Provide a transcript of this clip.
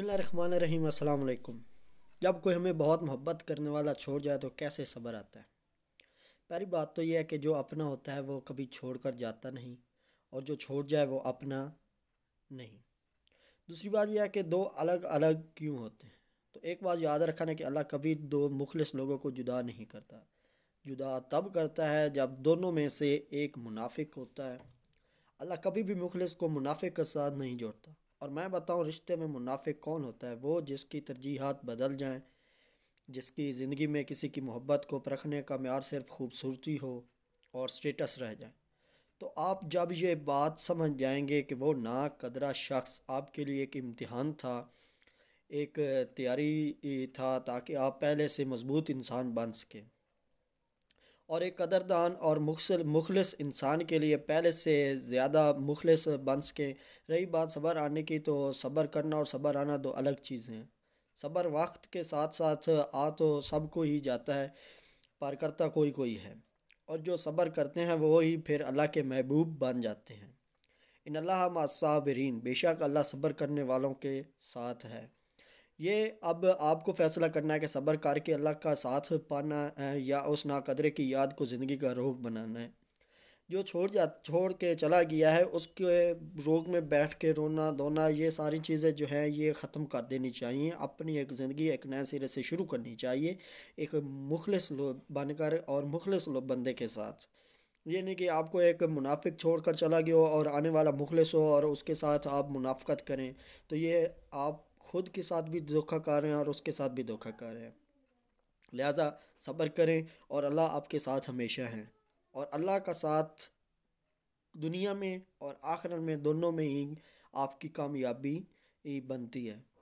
बसमीम अल्लाम जब कोई हमें बहुत मोहब्बत करने वाला छोड़ जाए तो कैसे सब्र आता है पहली बात तो यह है कि जो अपना होता है वो कभी छोड़ कर जाता नहीं और जो छोड़ जाए वो अपना नहीं दूसरी बात यह है कि दो अलग अलग क्यों होते हैं तो एक बात याद रखना कि अल्लाह कभी दो मुखलस लोगों को जुदा नहीं करता जुदा तब करता है जब दोनों में से एक मुनाफिक होता है अल्लाह कभी भी मुखलस को मुनाफिक के साथ नहीं जोड़ता और मैं बताऊँ रिश्ते में मुनाफिक कौन होता है वो जिसकी तरजीहत बदल जाएँ जिसकी ज़िंदगी में किसी की मोहब्बत को परखने का मैार सिर्फ खूबसूरती हो और स्टेटस रह जाए तो आप जब ये बात समझ जाएंगे कि वो ना कदरा शख्स आपके लिए एक इम्तहान था एक तैयारी था ताकि आप पहले से मज़बूत इंसान बन सकें और एक कदरदान और मुखसल मुखलस इंसान के लिए पहले से ज़्यादा मुखलस बन सके रही बात सब्र आने की तो सब्र करना और सब्र आना दो अलग चीज़ें हैं सब्र वक्त के साथ साथ आ तो सबको ही जाता है पर करता कोई कोई है और जो सब्र करते हैं वो ही फिर अल्लाह के महबूब बन जाते हैं इन अल्लाह मसाबरीन बेशक अल्लाह सब्र करने वालों के साथ है ये अब आपको फ़ैसला करना है कि सब्र करके अल्लाह का साथ पाना है या उस नाकदरे की याद को ज़िंदगी का रोग बनाना है जो छोड़ जा छोड़ के चला गया है उसके रोग में बैठ के रोना धोना ये सारी चीज़ें जो हैं ये ख़त्म कर देनी चाहिए अपनी एक ज़िंदगी एक नए सिरे से शुरू करनी चाहिए एक मुखलस लोग बनकर और मुखलस लोग बंदे के साथ ये नहीं कि आपको एक मुनाफिक छोड़ कर चला गया हो और आने वाला मुखलस हो और उसके साथ आप मुनाफ़त करें तो ये आप खुद के साथ भी धोखा कर रहे हैं और उसके साथ भी धोखा कर रहे हैं लिहाजा सब्र करें और अल्लाह आपके साथ हमेशा हैं और अल्लाह का साथ दुनिया में और आखिर में दोनों में ही आपकी कामयाबी बनती है